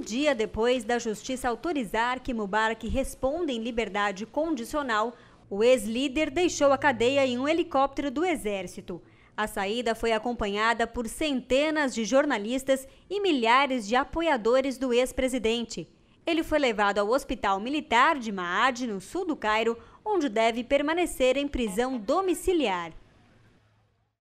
um dia depois da justiça autorizar que Mubarak responda em liberdade condicional, o ex-líder deixou a cadeia em um helicóptero do Exército. A saída foi acompanhada por centenas de jornalistas e milhares de apoiadores do ex-presidente. Ele foi levado ao Hospital Militar de Maad, no sul do Cairo, onde deve permanecer em prisão domiciliar.